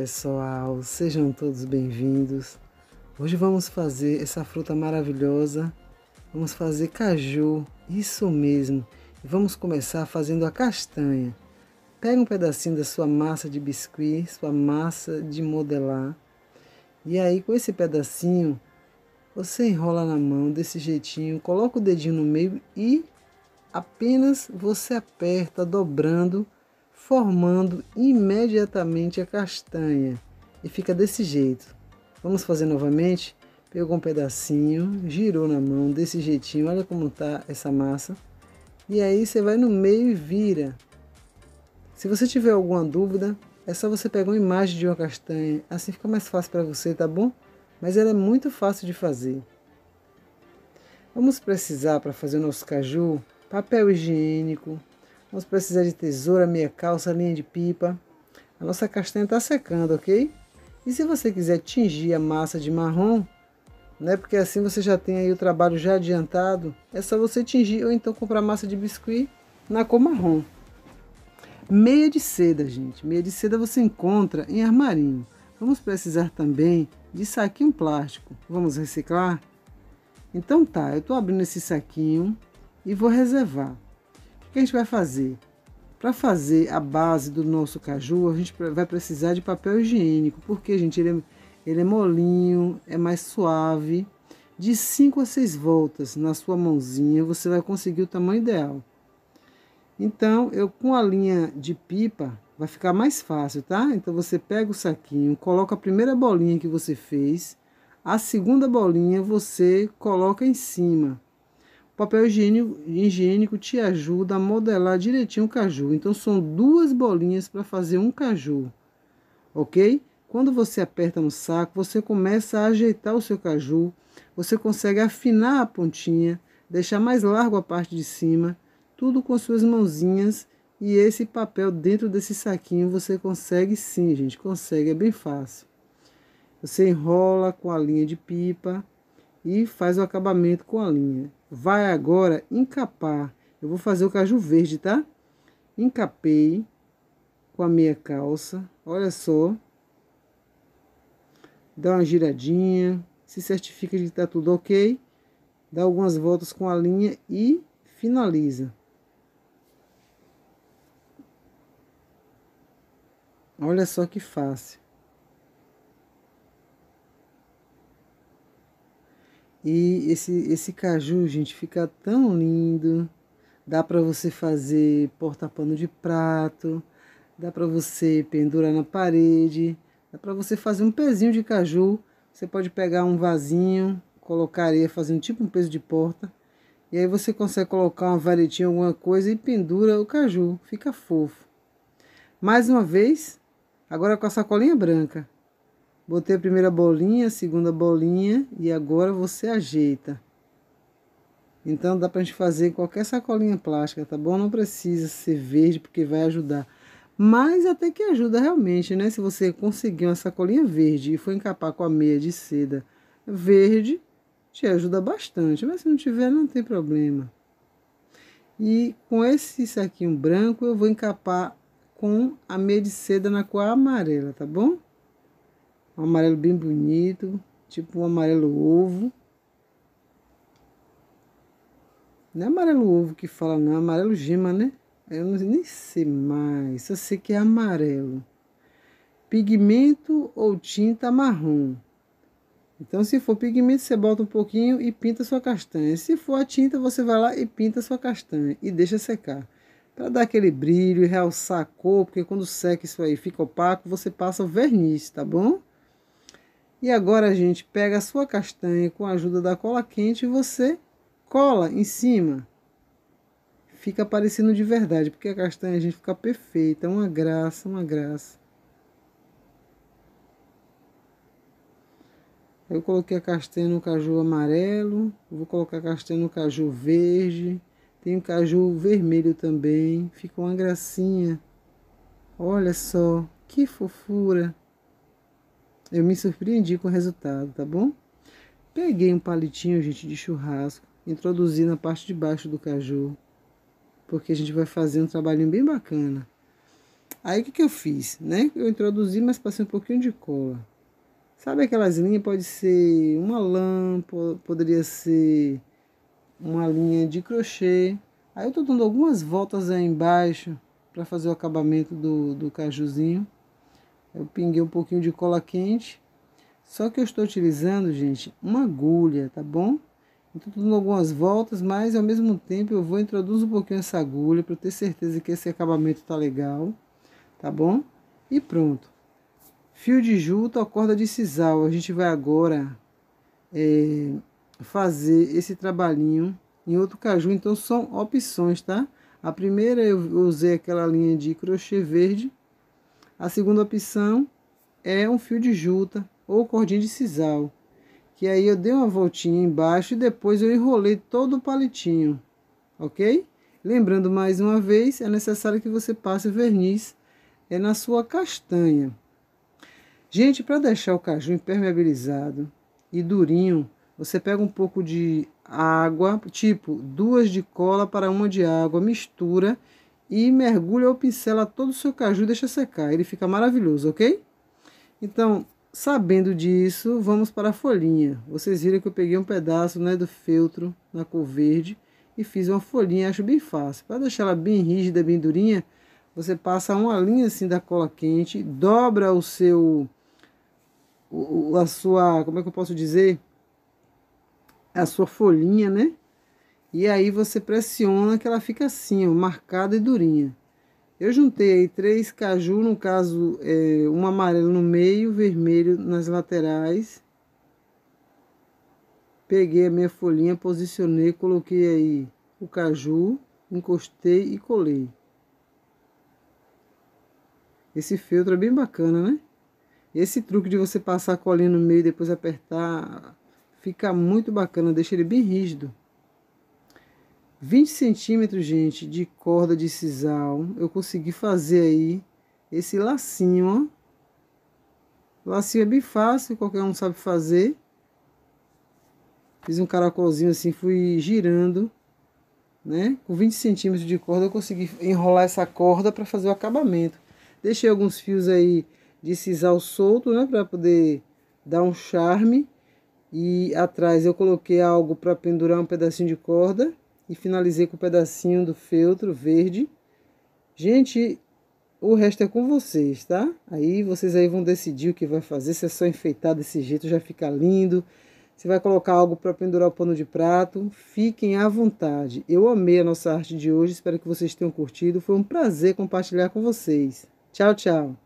pessoal, sejam todos bem-vindos. Hoje vamos fazer essa fruta maravilhosa. Vamos fazer caju, isso mesmo. E vamos começar fazendo a castanha. Pega um pedacinho da sua massa de biscuit, sua massa de modelar. E aí com esse pedacinho, você enrola na mão desse jeitinho, coloca o dedinho no meio e apenas você aperta dobrando formando imediatamente a castanha. E fica desse jeito. Vamos fazer novamente? Pegou um pedacinho, girou na mão desse jeitinho, olha como tá essa massa. E aí você vai no meio e vira. Se você tiver alguma dúvida, é só você pegar uma imagem de uma castanha, assim fica mais fácil para você, tá bom? Mas ela é muito fácil de fazer. Vamos precisar para fazer o nosso caju papel higiênico, Vamos precisar de tesoura, meia calça, linha de pipa. A nossa castanha está secando, ok? E se você quiser tingir a massa de marrom, né? Porque assim você já tem aí o trabalho já adiantado. É só você tingir ou então comprar massa de biscuit na cor marrom. Meia de seda, gente. Meia de seda você encontra em armarinho. Vamos precisar também de saquinho plástico. Vamos reciclar? Então tá, eu estou abrindo esse saquinho e vou reservar o que a gente vai fazer? Para fazer a base do nosso caju, a gente vai precisar de papel higiênico, porque, gente, ele é, ele é molinho, é mais suave. De 5 a 6 voltas na sua mãozinha, você vai conseguir o tamanho ideal. Então, eu com a linha de pipa, vai ficar mais fácil, tá? Então, você pega o saquinho, coloca a primeira bolinha que você fez, a segunda bolinha você coloca em cima papel higiênico, te ajuda a modelar direitinho o caju. Então, são duas bolinhas para fazer um caju, ok? Quando você aperta no saco, você começa a ajeitar o seu caju. Você consegue afinar a pontinha, deixar mais largo a parte de cima, tudo com suas mãozinhas e esse papel dentro desse saquinho você consegue sim, gente, consegue, é bem fácil. Você enrola com a linha de pipa, e faz o acabamento com a linha. Vai agora encapar. Eu vou fazer o caju verde, tá? Encapei com a meia calça. Olha só. Dá uma giradinha. Se certifica de que tá tudo ok. Dá algumas voltas com a linha e finaliza. Olha só que fácil. E esse, esse caju, gente, fica tão lindo. Dá para você fazer porta-pano de prato, dá para você pendurar na parede, dá para você fazer um pezinho de caju. Você pode pegar um vasinho, colocar fazer fazendo tipo um peso de porta. E aí você consegue colocar uma varetinha, alguma coisa e pendura o caju. Fica fofo. Mais uma vez, agora com a sacolinha branca. Botei a primeira bolinha, a segunda bolinha e agora você ajeita. Então dá pra gente fazer qualquer sacolinha plástica, tá bom? Não precisa ser verde porque vai ajudar. Mas até que ajuda realmente, né? Se você conseguir uma sacolinha verde e for encapar com a meia de seda verde, te ajuda bastante. Mas se não tiver, não tem problema. E com esse saquinho branco, eu vou encapar com a meia de seda na cor amarela, tá bom? Um amarelo bem bonito, tipo um amarelo ovo. Não é amarelo ovo que fala, não, é amarelo gema, né? Eu não, nem sei mais, só sei que é amarelo. Pigmento ou tinta marrom. Então, se for pigmento, você bota um pouquinho e pinta sua castanha. Se for a tinta, você vai lá e pinta sua castanha e deixa secar. Para dar aquele brilho e realçar a cor, porque quando seca isso aí fica opaco, você passa o verniz, tá bom? E agora a gente pega a sua castanha com a ajuda da cola quente e você cola em cima. Fica parecendo de verdade, porque a castanha a gente fica perfeita, uma graça, uma graça. Eu coloquei a castanha no caju amarelo, vou colocar a castanha no caju verde, tem o caju vermelho também, fica uma gracinha. Olha só, que fofura! Eu me surpreendi com o resultado, tá bom? Peguei um palitinho, gente, de churrasco, introduzi na parte de baixo do caju, porque a gente vai fazer um trabalhinho bem bacana. Aí o que, que eu fiz, né? Eu introduzi, mas passei um pouquinho de cola. Sabe aquelas linhas? Pode ser uma lã, poderia ser uma linha de crochê. Aí eu tô dando algumas voltas aí embaixo para fazer o acabamento do, do cajuzinho. Eu pinguei um pouquinho de cola quente. Só que eu estou utilizando, gente, uma agulha, tá bom? Então, dando algumas voltas, mas ao mesmo tempo eu vou introduzir um pouquinho essa agulha para ter certeza que esse acabamento tá legal, tá bom? E pronto. Fio de juta ou corda de sisal. A gente vai agora é, fazer esse trabalhinho em outro caju. Então, são opções, tá? A primeira eu usei aquela linha de crochê verde a segunda opção é um fio de juta ou cordinha de sisal, que aí eu dei uma voltinha embaixo e depois eu enrolei todo o palitinho, ok? Lembrando mais uma vez, é necessário que você passe o verniz é na sua castanha. Gente, para deixar o caju impermeabilizado e durinho, você pega um pouco de água, tipo duas de cola para uma de água, mistura e mergulha ou pincela todo o seu caju e deixa secar. Ele fica maravilhoso, ok? Então, sabendo disso, vamos para a folhinha. Vocês viram que eu peguei um pedaço né, do feltro na cor verde e fiz uma folhinha, acho bem fácil. Para deixar ela bem rígida, bem durinha, você passa uma linha assim da cola quente, dobra o seu... a sua... como é que eu posso dizer? A sua folhinha, né? E aí você pressiona que ela fica assim, ó, marcada e durinha. Eu juntei aí três caju, no caso, é, um amarelo no meio, vermelho nas laterais. Peguei a minha folhinha, posicionei, coloquei aí o caju, encostei e colei. Esse feltro é bem bacana, né? Esse truque de você passar a colinha no meio e depois apertar, fica muito bacana, deixa ele bem rígido. 20 centímetros, gente, de corda de sisal. Eu consegui fazer aí esse lacinho, ó. Lacinho é bem fácil, qualquer um sabe fazer. Fiz um caracolzinho assim, fui girando, né? Com 20 centímetros de corda eu consegui enrolar essa corda para fazer o acabamento. Deixei alguns fios aí de sisal solto, né? Para poder dar um charme. E atrás eu coloquei algo para pendurar um pedacinho de corda e finalizei com um pedacinho do feltro verde. Gente, o resto é com vocês, tá? Aí vocês aí vão decidir o que vai fazer, se é só enfeitar desse jeito, já fica lindo. Se vai colocar algo para pendurar o pano de prato, fiquem à vontade. Eu amei a nossa arte de hoje, espero que vocês tenham curtido. Foi um prazer compartilhar com vocês. Tchau, tchau.